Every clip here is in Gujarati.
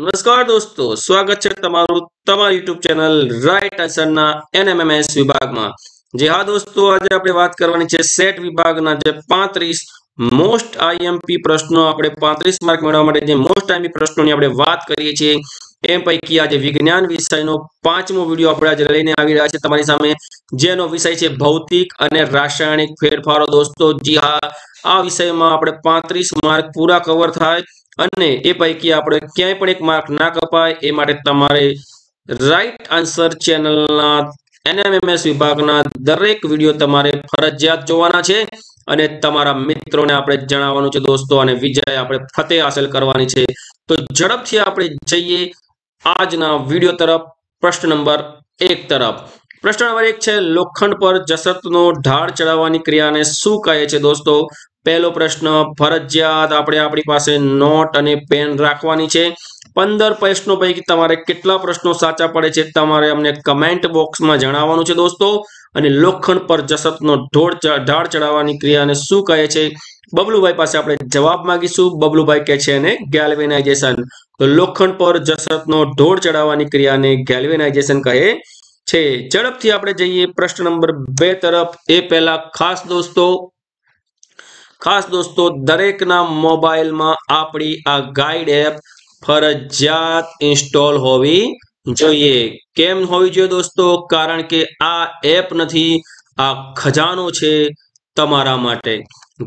નમસ્કાર દોસ્તો સ્વાગત છે તમારું તમારી યુટ્યુબ ચેનલ રાઈટ અસરના એનએમએમએસ વિભાગમાં જે હા દોસ્તો આજે આપણે વાત કરવાની છે સેટ વિભાગના જે પાંત્રીસ મોસ્ટ આઈએમપી પ્રશ્નો આપણે પાંત્રીસ માર્ક મેળવવા માટે જે મોસ્ટ આઈએમપી પ્રશ્નોની આપણે વાત કરીએ છીએ એમ પૈકી આજે વિજ્ઞાન વિષયનો પાંચમો વિડીયો આપણે આજે લઈને આવી રહ્યા છે તમારી સામે જેનો વિષય છે ભૌતિક અને રાસાયણિક ફેરફારો દોસ્તો જી હા આ વિષયમાં આપણે પાંત્રીસ માર્ક પૂરા કવર થાય અને એ પૈકી આપણે ક્યાંય પણ એક માર્ક ના કપાય એ માટે તમારે રાઈટ આન્સર ચેનલના એનએમએમએસ વિભાગના દરેક વિડીયો તમારે ફરજિયાત જોવાના છે અને તમારા મિત્રોને આપણે જણાવવાનું છે દોસ્તો અને વિજય આપણે ફતેહ હાંસલ કરવાની છે તો ઝડપથી આપણે જઈએ આજના વિડીયો તરફ પ્રશ્ન નંબર એક તરફ પ્રશ્ન નંબર એક છે લોખંડ પર જસતનો ઢાળ ચડાવવાની ક્રિયાને શું કહે છે દોસ્તો પહેલો પ્રશ્ન ફરજિયાત આપણે આપણી પાસે નોટ અને પેન રાખવાની છે પંદર પ્રશ્નો પૈકી તમારે કેટલા પ્રશ્નો સાચા પડે છે તમારે અમને કમેન્ટ બોક્સમાં જણાવવાનું છે દોસ્તો અને લોખંડ પર જસતનો ઢોળ ઢાળ ચડાવવાની ક્રિયાને શું કહે છે બબલુભાઈ પાસે આપણે જવાબ માંગીશું બબલુભાઈ કહે છે એને ગેલ્વેનાઇઝેશન તો લોખંડ પર જસતનો ઢોળ ચડાવવાની ક્રિયાને ગેલ્વેનાઇઝેશન કહે છે ઝડપથી આપણે જઈએ પ્રશ્ન નંબર બે તરફ એ પહેલા ખાસ દોસ્તો ખાસ દોસ્તો દરેકના મોબાઈલમાં આપણી આ ગાઈડ એપ ફરજિયાત ઇન્સ્ટોલ હોવી જોઈએ કેમ હોવી જોઈએ દોસ્તો કારણ કે આ એપ નથી આ ખજાનો છે તમારા માટે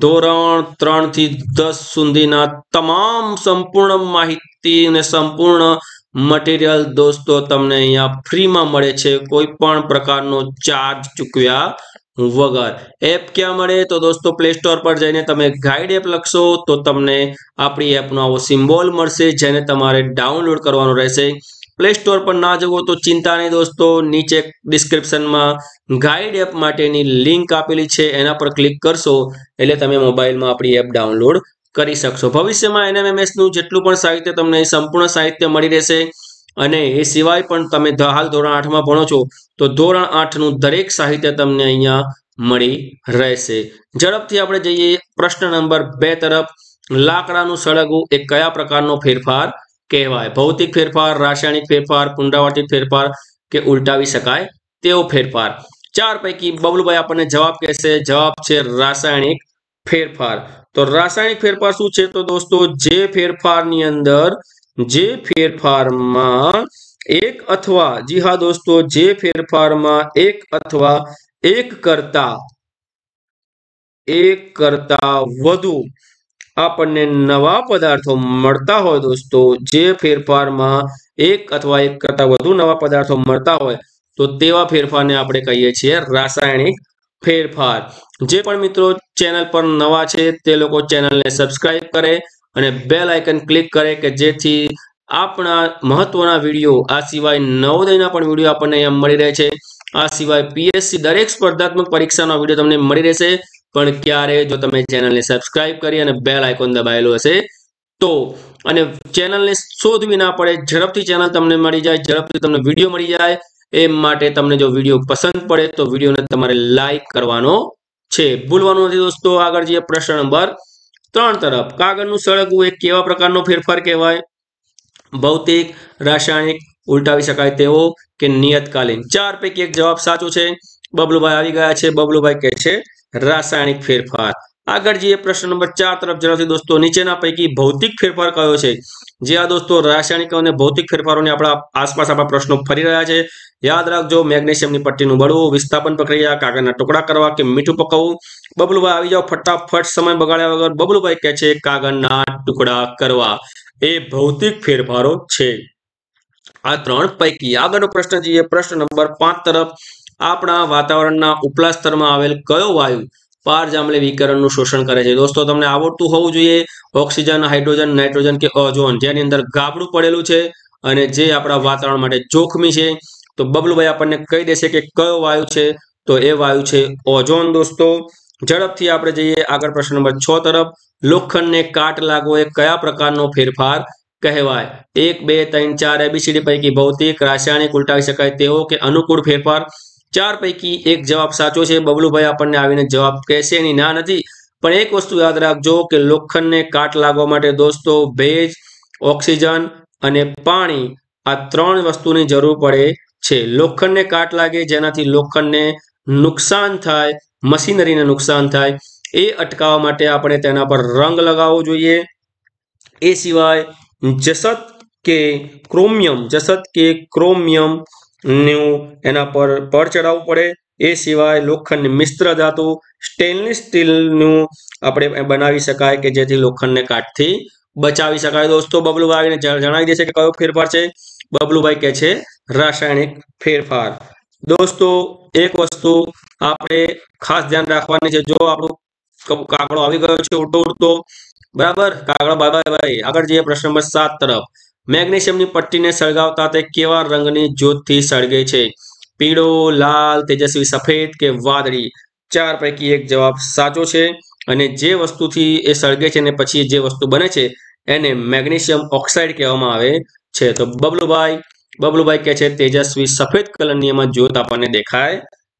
ધોરણ ત્રણ થી દસ સુધીના તમામ સંપૂર્ણ માહિતી અને સંપૂર્ણ મટીરિયલ દોસ્તો તમને અહીંયા ફ્રીમાં મળે છે કોઈ પણ પ્રકારનો ચાર્જ ચૂકવ્યા વગર એપ ક્યાં મળે તો દોસ્તો પ્લે સ્ટોર પર જઈને તમે ગાઈડ એપ લખશો તો તમને આપણી એપનો આવો સિમ્બોલ મળશે જેને તમારે ડાઉનલોડ કરવાનો રહેશે પ્લે સ્ટોર પર ના જવો તો ચિંતા નહીં દોસ્તો નીચે ડિસ્ક્રિપ્શનમાં ગાઈડ એપ માટેની લિંક આપેલી છે એના પર ક્લિક કરશો એટલે તમે મોબાઈલમાં આપણી એપ ડાઉનલોડ કરી શકશો ભવિષ્યમાં નું જેટલું પણ સાહિત્ય તમને સંપૂર્ણ સાહિત્ય મળી રહેશે અને એ સિવાય પણ તમે હાલ ધોરણ આઠમાં ભણો છો તો ધોરણ આઠનું દરેક સાહિત્ય તમને અહીંયા મળી રહેશે ઝડપથી આપણે જઈએ પ્રશ્ન નંબર બે તરફ લાકડાનું સળગવું એ કયા પ્રકારનો ફેરફાર કહેવાય ભૌતિક ફેરફાર રાસાયણિક ફેરફાર પુનરાવર્તિત ફેરફાર કે ઉલટાવી શકાય તેવો ફેરફાર ચાર પૈકી બબલુભાઈ આપણને જવાબ કહેશે જવાબ છે રાસાયણિક ફેરફાર તો રાસાયણિક ફેરફાર શું છે તો દોસ્તો જે ફેરફારની અંદર જે ફેરફારમાં એક અથવા જી હા દોસ્તો જે ફેરફારમાં એક અથવા એક કરતા એક કરતા વધુ આપણને નવા પદાર્થો મળતા હોય દોસ્તો જે ફેરફારમાં એક અથવા એક કરતા વધુ નવા પદાર્થો મળતા હોય તો તેવા ફેરફારને આપણે કહીએ છીએ રાસાયણિક ફેરફાર જે પણ મિત્રો ચેનલ પર નવા છે તે લોકો ચેનલને સબસ્ક્રાઇબ કરે અને બેલ આઇકન ક્લિક કરે કે જેથી આપણા મહત્વના વિડીયો આ સિવાય નવોદયના પણ વિડીયો આપણને અહીંયા મળી રહે છે આ સિવાય પીએસસી દરેક સ્પર્ધાત્મક પરીક્ષાનો વિડીયો તમને મળી રહેશે પણ ક્યારે જો તમે ચેનલને સબસ્ક્રાઇબ કરી અને બેલ આઇકોન દબાયેલું હશે તો અને ચેનલને શોધવી ના પડે ઝડપથી ચેનલ તમને મળી જાય ઝડપથી તમને વિડીયો મળી જાય એ માટે તમને જો વિડીયો પસંદ પડે તો વિડીયોને તમારે લાઇક કરવાનો છે ભૂલવાનું નથી દોસ્તો આગળ જઈએ પ્રશ્ન નંબર ત્રણ તરફ કાગળનું સળગવું એક કેવા પ્રકારનો ફેરફાર કહેવાય ભૌતિક રાસાયણિક ઉલટાવી શકાય તેવો કે નિયતકાલીન ચાર પૈકી એક જવાબ સાચો છે બબલુભાઈ આવી ગયા છે બબલુભાઈ કહે છે રાસાયણિક ફેરફાર આગળ જઈએ પ્રશ્ન નંબર ચાર તરફ જણાવતી દોસ્તો નીચેના પૈકી ભૌતિક ફેરફાર કયો છે જે આ દોસ્તો રાસાયણિક અને ભૌતિક ફેરફારોને આપણા આસપાસ આપણા પ્રશ્નો ફરી રહ્યા છે યાદ રાખજો મેગ્નેશિયમની પટ્ટીનું બળવું વિસ્થાપન પ્રક્રિયા કાગળના ટુકડા કરવા કે મીઠું પકવવું બબલુભાઈ આવી જાઓ ફટાફટ સમય બગાડ્યા વગર બબલુભાઈ કહે છે કાગળના ટુકડા કરવા એ ભૌતિક ફેરફારો છે આ ત્રણ પૈકી આગળનો પ્રશ્ન જઈએ પ્રશ્ન નંબર પાંચ તરફ આપણા વાતાવરણના ઉપલા સ્તરમાં આવેલ કયો વાયુ પાર પારજાંબલી વિકરણનું શોષણ કરે છે દોસ્તો તમને આવડતું હોવું જોઈએ ઓક્સિજન હાઇડ્રોજન નાઇટ્રોજન કે ઓઝોન જેની અંદર ગાબડું પડેલું છે અને જે આપણા વાતાવરણ માટે જોખમી છે તો બબલુભાઈ આપણને કહી દેશે કે કયો વાયુ છે તો એ વાયુ છે ઓઝોન દોસ્તો ઝડપથી આપણે જઈએ આગળ પ્રશ્ન નંબર છ તરફ લોખંડને કાટ લાગવો એ કયા પ્રકારનો ફેરફાર કહેવાય એક બે ત્રણ ચાર એબીસીડી પૈકી ભૌતિક રાસાયણિક ઉલટાવી શકાય તેવો કે અનુકૂળ ફેરફાર ચાર પૈકી એક જવાબ સાચો છે બબલુભાઈ આપણને આવીને જવાબ કહેશે એની ના નથી પણ એક વસ્તુ યાદ રાખજો કે લોખંડને કાટ લાગવા માટે દોસ્તો ભેજ ઓક્સિજન અને પાણી આ ત્રણ વસ્તુની જરૂર પડે છે લોખંડને કાટ લાગે જેનાથી લોખંડને નુકસાન થાય મશીનરીને નુકસાન થાય એ અટકાવવા માટે આપણે તેના પર રંગ લગાવવો જોઈએ એ સિવાય જસત કે ક્રોમિયમ જસત કે ક્રોમિયમ ન્યુ એના પર પડ ચડાવવું પડે એ સિવાય લોખંડની મિશ્ર ધાતુ સ્ટેનલેસ સ્ટીલનું આપણે બનાવી શકાય કે જેથી લોખંડને કાટથી બચાવી શકાય દોસ્તો બબલુભાઈને આવીને જણાવી દેશે કે કયો ફેરફાર છે બબલુભાઈ કે છે રાસાયણિક ફેરફાર દોસ્તો એક વસ્તુ આપણે ખાસ ધ્યાન રાખવાની છે જો આપણો કાગડો આવી ગયો છે ઉડતો ઉડતો બરાબર કાગડો બાય બાય આગળ જઈએ પ્રશ્ન નંબર સાત તરફ મેગ્નેશિયમની પટ્ટીને સળગાવતા તે કેવા રંગની જ્યોતથી સળગે છે પીળો લાલ તેજસ્વી સફેદ કે વાદળી ચાર પૈકી એક જવાબ સાચો છે અને જે વસ્તુથી એ સળગે છે અને પછી જે વસ્તુ બને છે એને મેગ્નેશિયમ ઓક્સાઇડ કહેવામાં આવે છે તો બબલુભાઈ બબલુભાઈ કે છે તેજસ્વી સફેદ કલરની એમાં જ્યોત આપણને દેખાય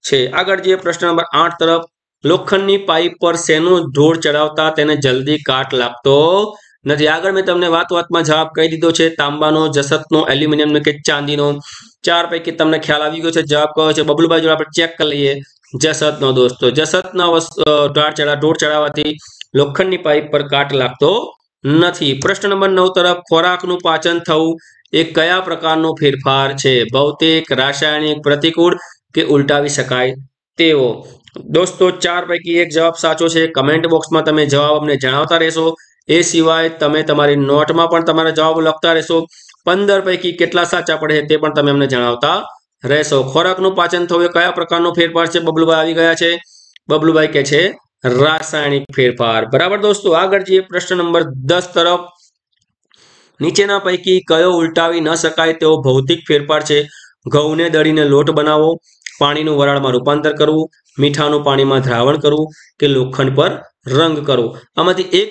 છે આગળ જે પ્રશ્ન નંબર આઠ તરફ લોખંડની પાઇપ પર શેનો ઢોળ ચડાવતા તેને જલ્દી કાટ લાગતો નથી આગળ મેં તમને વાત વાતમાં જવાબ કહી દીધો છે તાંબાનો જસતનો એલ્યુમિનિયમનો કે ચાંદીનો ચાર પૈકી તમને ખ્યાલ આવી ગયો છે જવાબ કયો છે બબલુભાઈ જોડે આપણે ચેક કરી લઈએ જસતનો દોસ્તો જસતના ઢોળ ચડા ઢોળ ચડાવવાથી લોખંડની પાઇપ પર કાટ લાગતો નથી પ્રશ્ન નંબર નવ તરફ ખોરાકનું પાચન થવું એ કયા પ્રકારનો ફેરફાર છે ભૌતિક રાસાયણિક પ્રતિકૂળ કે ઉલટાવી શકાય તેવો દોસ્તો ચાર પૈકી એક જવાબ સાચો છે કમેન્ટ બોક્સમાં તમે જવાબ અમને જણાવતા રહેશો એ સિવાય તમે તમારી નોટમાં પણ તમારા જવાબ લખતા રહેશો પંદર પૈકી કેટલા સાચા પડે તે પણ તમે અમને જણાવતા રહેશો ખોરાકનું પાચન થવું કયા પ્રકારનો ફેરફાર છે બબલુભાઈ આવી ગયા છે બબલુભાઈ કે છે રાસાયણિક ફેરફાર બરાબર દોસ્તો આગળ જઈએ પ્રશ્ન નંબર દસ તરફ નીચેના પૈકી કયો ઉલટાવી ન શકાય તેવો ભૌતિક ફેરફાર છે ઘઉંને દળીને લોટ બનાવો પાણીનું વરાળમાં રૂપાંતર કરવું મીઠાનું પાણીમાં દ્રાવણ કરવું કે લોખંડ પર રંગ કરવો આમાંથી એક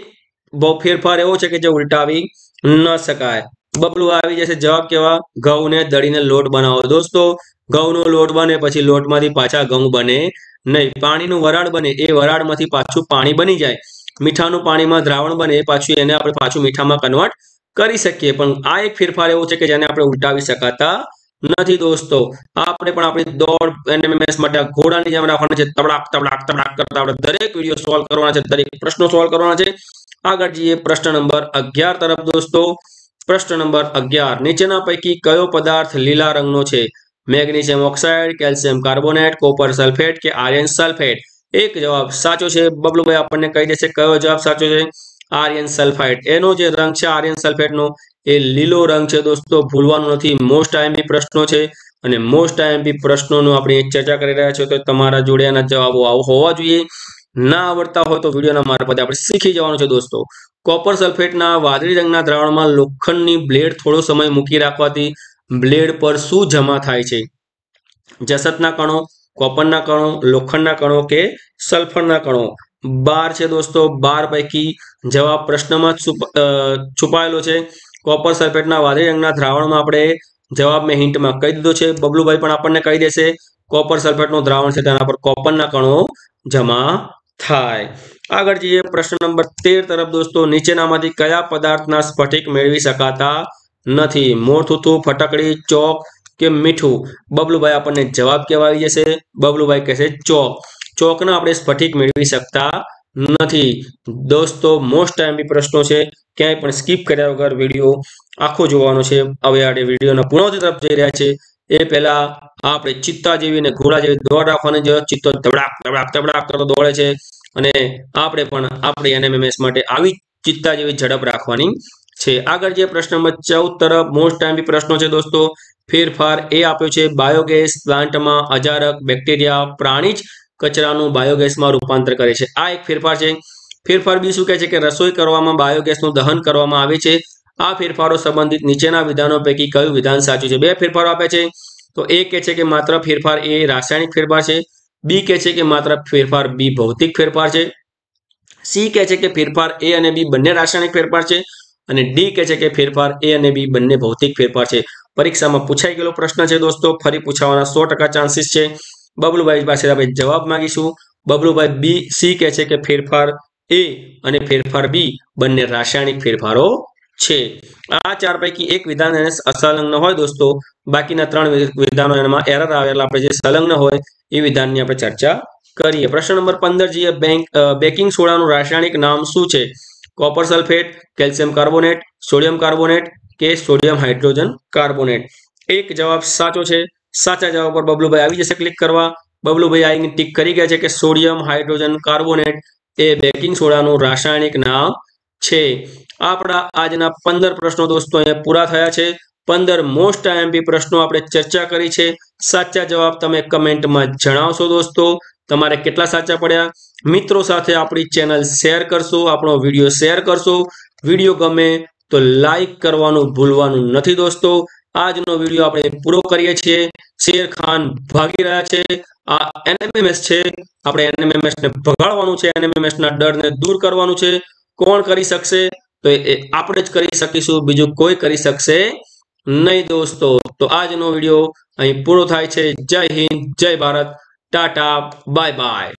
બહુ ફેરફાર એવો છે કે જે ઉલટાવી ન શકાય બબલું આવી જશે જવાબ કેવા ઘઉંને દળીને લોટ બનાવો દોસ્તો ઘઉંનો લોટ બને પછી લોટમાંથી પાછા ઘઉં બને નહીં પાણીનું વરાળ બને એ વરાળમાંથી પાછું પાણી બની જાય મીઠાનું પાણીમાં દ્રાવણ બને એ પાછું એને આપણે પાછું મીઠામાં કન્વર્ટ કરી શકીએ પણ આ એક ફેરફાર એવો છે કે જેને આપણે ઉલટાવી શકાતા નથી દોસ્તો આપણે પણ આપણી દોડ એમએમએસ માટે ઘોડાની જેમ રાખવાના છે તબડાક તબડાક તબડાક કરતા આપણે દરેક વિડીયો સોલ્વ કરવાના છે દરેક પ્રશ્નો સોલ્વ કરવાના છે આગળ જઈએ પ્રશ્ન નંબર અગિયાર તરફ દોસ્તો પ્રશ્ન નંબર અગિયાર નીચેના પૈકી કયો પદાર્થ લીલા રંગનો છે magnesium oxide calcium carbonate copper sulphate કે આર્યન સલ્ફેટ એક જવાબ સાચો છે બબલુભાઈ આપણને કહી દેશે કયો જવાબ સાચો છે આર્યન સલ્ફાઇડ એનો જે રંગ છે આર્યન સલ્ફેટનો એ લીલો રંગ છે દોસ્તો ભૂલવાનો નથી મોસ્ટ આઈએમપી પ્રશ્નો છે અને મોસ્ટ આઈએમપી પ્રશ્નોનો આપણે ચર્ચા કરી રહ્યા છો તો તમારા જોડેના જવાબો આવો હોવા જોઈએ ના આવડતા હોય તો વિડીયોના મારફતે આપણે શીખી જવાનું છે દોસ્તો કોપર સલ્ફેટના વાદળી રંગના દ્રાવણમાં લોખંડની બ્લેડ થોડો સમય મૂકી રાખવાથી બ્લેડ પર શું જમા થાય છે જસતના કણો કોપરના કણો લોખંડના કણો કે સલ્ફરના કણો બાર છે દોસ્તો બાર પૈકી જવાબ પ્રશ્નમાં છુપાયેલો છે કોપર સલ્ફેટના વાદળી રંગના દ્રાવણમાં આપણે જવાબ મેં હિન્ટમાં કહી દીધો છે બબલુભાઈ પણ આપણને કહી દેશે કોપર સલ્ફેટનું દ્રાવણ છે તેના પર કોપરના કણો જમા થાય આગળ જઈએ પ્રશ્ન નંબર તેર તરફ દોસ્તો નીચેનામાંથી કયા પદાર્થના સ્ફટિક મેળવી શકાતા નથી મોરથૂથું ફટકડી ચોક કે મીઠું બબલુભાઈ આપણને જવાબ કહેવા આવી જશે બબલુભાઈ કહેશે ચોક ચોકના આપણે સ્ફટિક મેળવી શકતા નથી દોસ્તો મોસ્ટ ટાઈમ બી પ્રશ્નો છે ક્યાંય પણ સ્કીપ કર્યા વગર વિડીયો આખો જોવાનો છે હવે આપણે વિડીયોના પૂર્ણવતી તરફ જઈ રહ્યા છે એ પેલા આપણે ચિત્તા જેવી અને ઘોડા જેવી દોડ રાખવાની જરૂર ચિત્તો ધબડાક ધબડાક ધબડાક કરતો દોડે છે અને આપણે પણ આપણે એનએમએમએસ માટે આવી ચિત્તા જેવી ઝડપ રાખવાની છે આગળ જે પ્રશ્ન નંબર ચૌદ તરફ મોસ્ટ ટાઈમ પ્રશ્નો છે દોસ્તો ફેરફાર એ આપ્યો છે બાયોગેસ પ્લાન્ટમાં અજારક બેક્ટેરિયા પ્રાણી જ કચરાનું બાયોગેસમાં રૂપાંતર કરે છે આ એક ફેરફાર છે ફેરફાર બી શું કહે છે કે રસોઈ કરવામાં બાયોગેસનું દહન કરવામાં આવે છે આ ફેરફારો સંબંધિત નીચેના વિધાનો પૈકી કયું વિધાન સાચું છે બે ફેરફારો આપે છે તો એ કહે છે કે માત્ર ફેરફાર એ રાસાયણિક ફેરફાર છે બી કહે છે કે માત્ર ફેરફાર બી ભૌતિક ફેરફાર છે સી કહે છે કે ફેરફાર એ અને બી બંને રાસાયણિક ફેરફાર છે અને ડી કહે છે કે ફેરફાર એ અને બી બંને ભૌતિક ફેરફાર છે પરીક્ષામાં પૂછાઈ ગયેલો પ્રશ્ન છે દોસ્તો ફરી પૂછાવાના સો ચાન્સીસ છે બબલુભાઈ પાસે આપણે જવાબ માગીશું બબલુભાઈ બી સી કહે છે કે ફેરફાર એ અને ફેરફાર બી બંને રાસાયણિક ફેરફારો છે આ ચાર પૈકી એક વિધાન એને અસંલગ્ન હોય દોસ્તો બાકીના ત્રણ વિધાનો એનામાં એરર આવેલા આપણે જે સંલગ્ન હોય એ વિધાનની આપણે ચર્ચા કરીએ પ્રશ્ન નંબર પંદર જઈએ બેંક બેકિંગ સોડાનું રાસાયણિક નામ શું છે copper sulphate calcium carbonate sodium carbonate કે સોડિયમ હાઇડ્રોજન કાર્બોનેટ એક જવાબ સાચો છે સાચા જવાબ પર બબલુભાઈ આવી જશે ક્લિક કરવા બબલુભાઈ આવીને ટીક કરી ગયા છે કે સોડિયમ હાઇડ્રોજન કાર્બોનેટ એ બેકિંગ સોડાનું રાસાયણિક નામ છે આપણા આજના પંદર પ્રશ્નો દોસ્તો અહીંયા પૂરા થયા છે પંદર મોસ્ટ આઈએમપી પ્રશ્નો આપણે ચર્ચા કરી છે સાચા જવાબ તમે કમેન્ટમાં જણાવશો દોસ્તો તમારે કેટલા સાચા પડ્યા મિત્રો સાથે આપણી ચેનલ શેર કરશો આપણો વિડીયો શેર કરશો વિડીયો ગમે તો લાઈક કરવાનું ભૂલવાનું નથી દોસ્તો આજનો વિડીયો આપણે પૂરો કરીએ છીએ શેર ખાન ભાગી રહ્યા છે આ એનએમએમએસ છે આપણે એનએમએમએસ ને ભગાડવાનું છે એનએમએમએસ ના ડરને દૂર કરવાનું છે કોણ કરી શકશે તો આપણે જ કરી શકીશું બીજું કોઈ કરી શકશે નહીં દોસ્તો તો આજનો વિડીયો અહીં પૂરો થાય છે જય હિન્દ જય ભારત ટાટા બાય બાય